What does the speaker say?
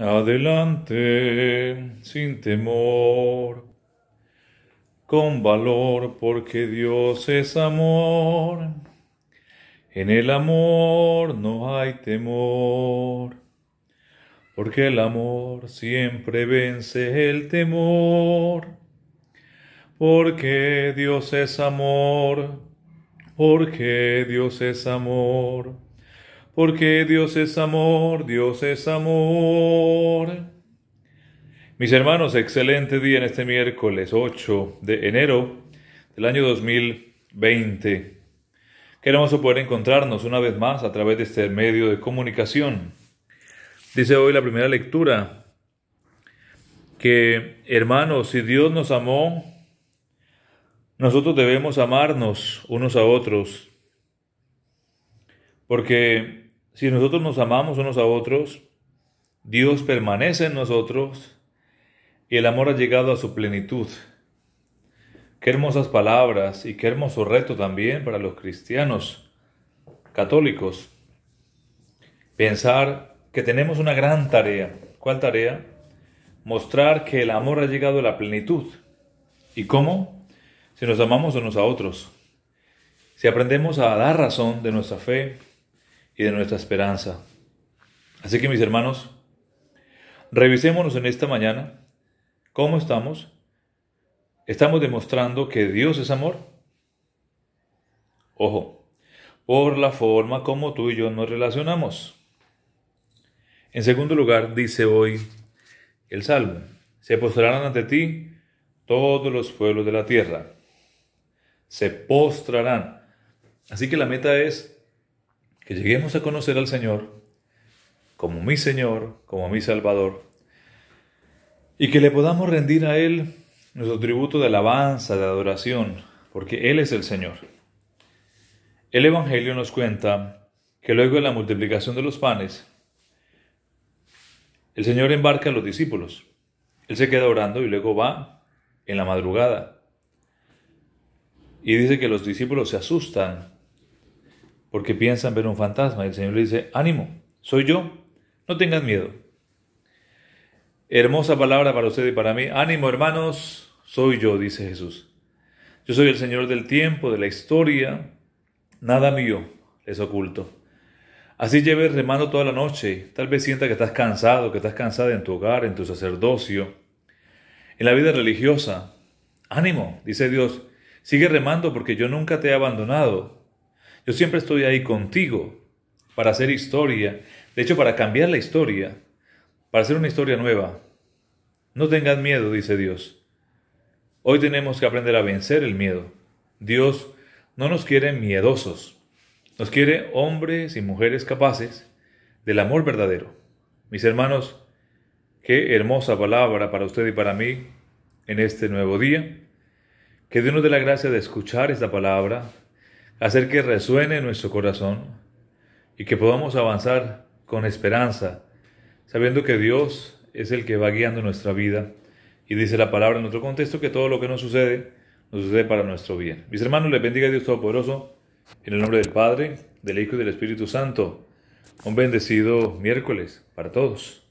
Adelante sin temor, con valor porque Dios es amor. En el amor no hay temor, porque el amor siempre vence el temor. Porque Dios es amor, porque Dios es amor porque Dios es amor, Dios es amor. Mis hermanos, excelente día en este miércoles 8 de enero del año 2020. Queremos poder encontrarnos una vez más a través de este medio de comunicación. Dice hoy la primera lectura que, hermanos, si Dios nos amó, nosotros debemos amarnos unos a otros, porque si nosotros nos amamos unos a otros, Dios permanece en nosotros y el amor ha llegado a su plenitud. Qué hermosas palabras y qué hermoso reto también para los cristianos católicos. Pensar que tenemos una gran tarea. ¿Cuál tarea? Mostrar que el amor ha llegado a la plenitud. ¿Y cómo? Si nos amamos unos a otros. Si aprendemos a dar razón de nuestra fe, y de nuestra esperanza. Así que mis hermanos, revisémonos en esta mañana cómo estamos. ¿Estamos demostrando que Dios es amor? Ojo, por la forma como tú y yo nos relacionamos. En segundo lugar, dice hoy el Salmo, se postrarán ante ti todos los pueblos de la tierra. Se postrarán. Así que la meta es que lleguemos a conocer al Señor como mi Señor, como mi Salvador, y que le podamos rendir a Él nuestro tributo de alabanza, de adoración, porque Él es el Señor. El Evangelio nos cuenta que luego de la multiplicación de los panes, el Señor embarca a los discípulos. Él se queda orando y luego va en la madrugada. Y dice que los discípulos se asustan porque piensan ver un fantasma. Y el Señor le dice, ánimo, soy yo, no tengan miedo. Hermosa palabra para usted y para mí. Ánimo, hermanos, soy yo, dice Jesús. Yo soy el Señor del tiempo, de la historia. Nada mío es oculto. Así lleves remando toda la noche. Tal vez sienta que estás cansado, que estás cansada en tu hogar, en tu sacerdocio, en la vida religiosa. Ánimo, dice Dios. Sigue remando porque yo nunca te he abandonado. Yo siempre estoy ahí contigo para hacer historia, de hecho para cambiar la historia, para hacer una historia nueva. No tengas miedo, dice Dios. Hoy tenemos que aprender a vencer el miedo. Dios no nos quiere miedosos, nos quiere hombres y mujeres capaces del amor verdadero. Mis hermanos, qué hermosa palabra para usted y para mí en este nuevo día. Que Dios nos dé la gracia de escuchar esta palabra, hacer que resuene nuestro corazón y que podamos avanzar con esperanza, sabiendo que Dios es el que va guiando nuestra vida. Y dice la palabra en otro contexto que todo lo que nos sucede, nos sucede para nuestro bien. Mis hermanos, les bendiga Dios Todopoderoso, en el nombre del Padre, del Hijo y del Espíritu Santo. Un bendecido miércoles para todos.